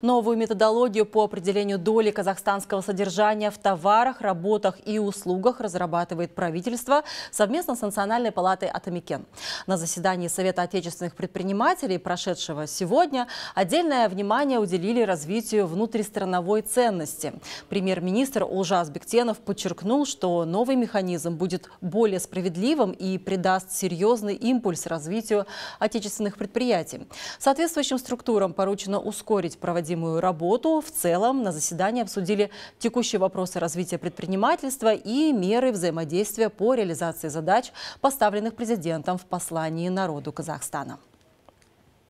Новую методологию по определению доли казахстанского содержания в товарах, работах и услугах разрабатывает правительство совместно с Национальной палатой Атомикен. На заседании Совета отечественных предпринимателей, прошедшего сегодня, отдельное внимание уделили развитию внутристрановой ценности. Премьер-министр Улжас Бектенов подчеркнул, что новый механизм будет более справедливым и придаст серьезный импульс развитию отечественных предприятий. Соответствующим структурам поручено ускорить проводить необходимую работу. В целом на заседании обсудили текущие вопросы развития предпринимательства и меры взаимодействия по реализации задач, поставленных президентом в послании народу Казахстана.